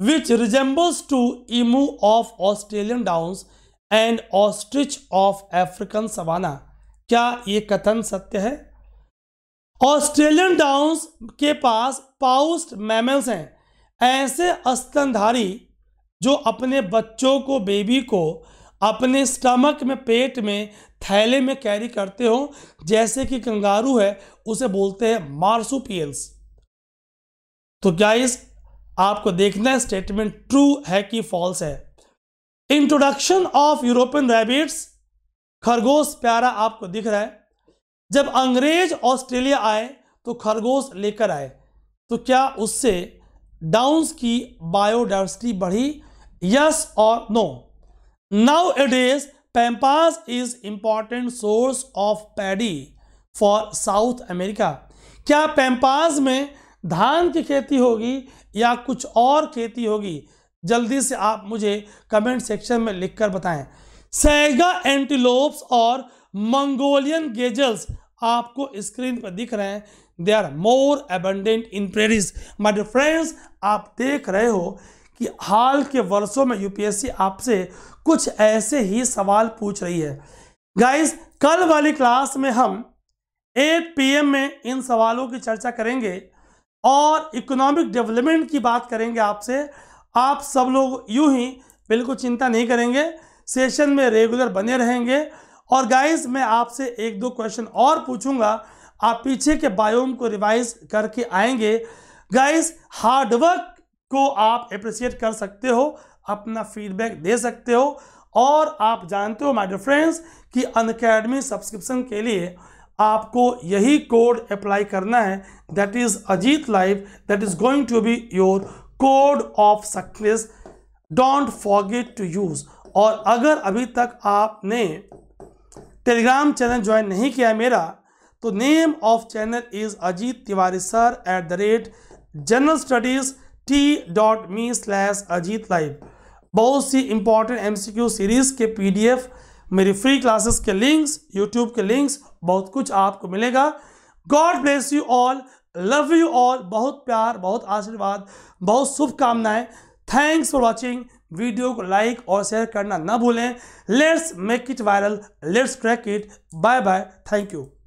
which resembles to emu of Australian Downs and ostrich of African savanna क्या ये कथन सत्य है ऑस्ट्रेलियन डाउन्स के पास पाउस्ट मैमल्स हैं ऐसे स्तनधारी जो अपने बच्चों को बेबी को अपने स्टमक में पेट में थैले में कैरी करते हो जैसे कि कंगारू है उसे बोलते हैं मार्सुपियल्स तो क्या इस आपको देखना है स्टेटमेंट ट्रू है कि फॉल्स है इंट्रोडक्शन ऑफ यूरोपियन रैबिट्स खरगोश प्यारा आपको दिख रहा है जब अंग्रेज ऑस्ट्रेलिया आए तो खरगोश लेकर आए तो क्या उससे डाउन्स की बायोडाइवर्सिटी बढ़ी यस और no nowadays pampas is important source of paddy for South America क्या पैम्पास में धान की खेती होगी या कुछ और खेती होगी जल्दी से आप मुझे कमेंट सेक्शन में लिखकर बताएं सैगा एंटीलोप्स और मंगोलियन गेजल्स आपको स्क्रीन पर दिख रहे हैं दे आर मोर एबंडेंट इन प्रेरिस माई डर फ्रेंड्स आप देख रहे हो कि हाल के वर्षों में यूपीएससी आपसे कुछ ऐसे ही सवाल पूछ रही है गाइस कल वाली क्लास में हम 8 पीएम में इन सवालों की चर्चा करेंगे और इकोनॉमिक डेवलपमेंट की बात करेंगे आपसे आप सब लोग यूं ही बिल्कुल चिंता नहीं करेंगे सेशन में रेगुलर बने रहेंगे और गाइस मैं आपसे एक दो क्वेश्चन और पूछूंगा आप पीछे के बायोम को रिवाइज करके आएंगे गाइस हार्डवर्क को आप अप्रिसिएट कर सकते हो अपना फीडबैक दे सकते हो और आप जानते हो माइडर फ्रेंड्स कि अनकेडमी सब्सक्रिप्शन के लिए आपको यही कोड अप्लाई करना है that is Ajeet life that is going to be your code of success don't forget to use और अगर अभी तक आपने टेलीग्राम चैनल ज्वाइन नहीं किया है मेरा तो name of channel is Ajit Tiwari sir at the rate general studies T dot me slash Ajit live बहुत सी इंपॉर्टेंट एमसीक्यू सीरीज के पीडीएफ मेरी फ्री क्लासेस के लिंक्स यूट्यूब के लिंक्स बहुत कुछ आपको मिलेगा God bless you all love you all बहुत प्यार बहुत आशीर्वाद बहुत शुभकामनाएं थैंक्स फॉर वॉचिंग वीडियो को लाइक और शेयर करना ना भूलें let's make it viral let's crack it bye bye thank you